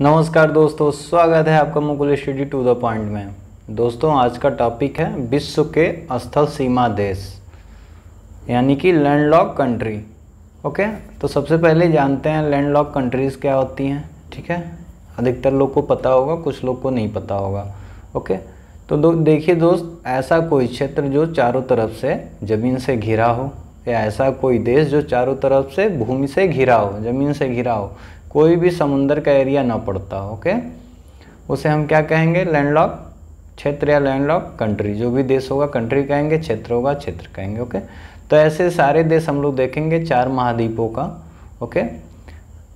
नमस्कार दोस्तों स्वागत है आपका Mukul study to the point में दोस्तों आज का टॉपिक है विश्व के स्थल सीमा देश यानी कि लैंडलॉक कंट्री ओके तो सबसे पहले जानते हैं लैंडलॉक कंट्रीज़ क्या होती हैं ठीक है अधिकतर लोग को पता होगा कुछ लोग को नहीं पता होगा ओके तो दो देखिए दोस्त ऐसा कोई क्षेत्र जो चारों तरफ से ज़मीन से घिरा हो या ऐसा कोई देश जो चारों तरफ से भूमि से घिरा हो ज़मीन से घिरा हो कोई भी समुंदर का एरिया ना पड़ता ओके उसे हम क्या कहेंगे लैंडलॉक क्षेत्र या लैंडलॉक कंट्री जो भी देश होगा कंट्री कहेंगे क्षेत्र होगा क्षेत्र कहेंगे ओके तो ऐसे सारे देश हम लोग देखेंगे चार महाद्वीपों का ओके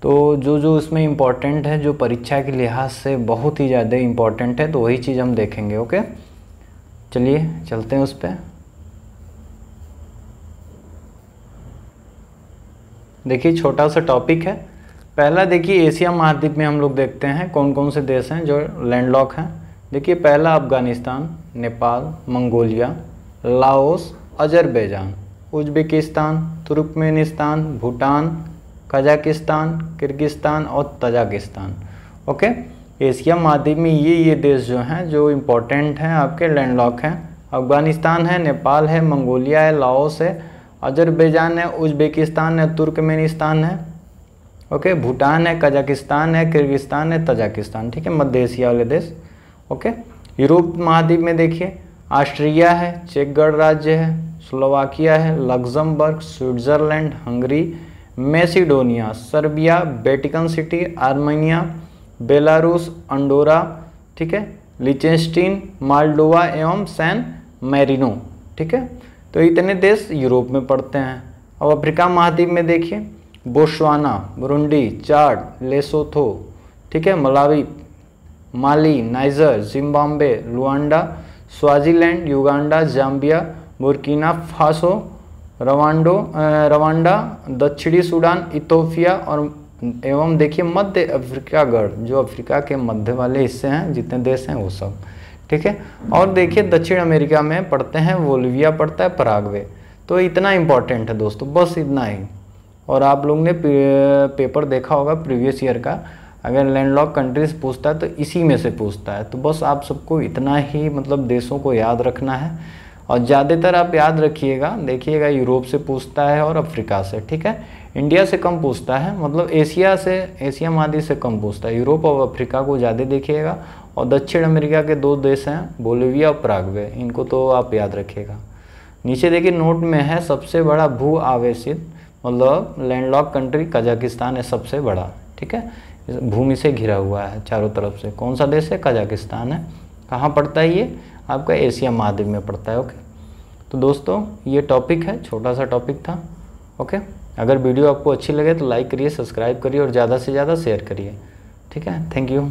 तो जो जो इसमें इम्पॉर्टेंट है जो परीक्षा के लिहाज से बहुत ही ज़्यादा इम्पॉर्टेंट है तो वही चीज़ हम देखेंगे ओके चलिए चलते हैं उस पर देखिए छोटा सा टॉपिक है पहला देखिए एशिया महाद्वीप में हम लोग देखते हैं कौन कौन से देश हैं जो लैंडलॉक हैं देखिए पहला Afghanistan Nepal Mongolia Laos Azerbaijan Uzbekistan Turkmenistan Bhutan Kazakhstan Kyrgyzstan और तजाकिस्तान ओके एशिया महाद्वीप में ये ये देश जो हैं जो इम्पोर्टेंट हैं आपके लैंडलॉक हैं अफगानिस्तान है नेपाल है मंगोलिया है लाओस है अजरबैजान है उज्बेकिस्तान है तुर्कमेनिस्तान है ओके भूटान है कजाकिस्तान है किर्गिस्तान है तजाकिस्तान ठीक है मध्य एशिया वाले देश ओके यूरोप महाद्वीप में देखिए ऑस्ट्रिया है चेक गणराज्य है स्लोवाकिया है Luxembourg Switzerland Hungary Macedonia Serbia Vatican City Armenia Belarus Andorra ठीक है लिचेस्टीन माल्डोवा एवं सैन मैरिनो ठीक है तो इतने देश यूरोप में पड़ते हैं अब अफ्रीका महाद्वीप में देखिए बोशवाना बुरुंडी चाड लेसोथो ठीक है Malawi Mali Niger Zimbabwe Luanda Swaziland Uganda Zambia Burkina Faso Rwanda Rwanda दक्षिणी सूडान इथोपिया और एवं देखिए मध्य अफ्रीका गढ़ जो अफ्रीका के मध्य वाले हिस्से हैं जितने देश हैं वो सब ठीक है और देखिए दक्षिण अमेरिका में पढ़ते हैं वोलिविया पढ़ता है परागवे तो इतना इम्पॉर्टेंट है दोस्तों बस इतना ही और आप लोग ने पेपर देखा होगा प्रीवियस ईयर का अगर लैंडलॉक कंट्रीज पूछता है तो इसी में से पूछता है तो बस आप सबको इतना ही मतलब देशों को याद रखना है और ज़्यादातर आप याद रखिएगा देखिएगा यूरोप से पूछता है और अफ्रीका से ठीक है इंडिया से कम पूछता है मतलब एशिया से एशिया मादी से कम पूछता है यूरोप और अफ्रीका को ज़्यादा देखिएगा और दक्षिण अमेरिका के दो देश हैं बोलिविया और प्रागवे इनको तो आप याद रखिएगा नीचे देखिए नोट में है सबसे बड़ा भू आवेशित मतलब लैंडलॉक कंट्री कजाकिस्तान है सबसे बड़ा ठीक है भूमि से घिरा हुआ है चारों तरफ से कौन सा देश है कजाकिस्तान है कहाँ पड़ता है ये आपका एशिया महाद्वीप में पड़ता है ओके तो दोस्तों ये टॉपिक है छोटा सा टॉपिक था ओके अगर वीडियो आपको अच्छी लगे तो लाइक करिए सब्सक्राइब करिए और ज़्यादा से ज़्यादा शेयर करिए ठीक है थैंक यू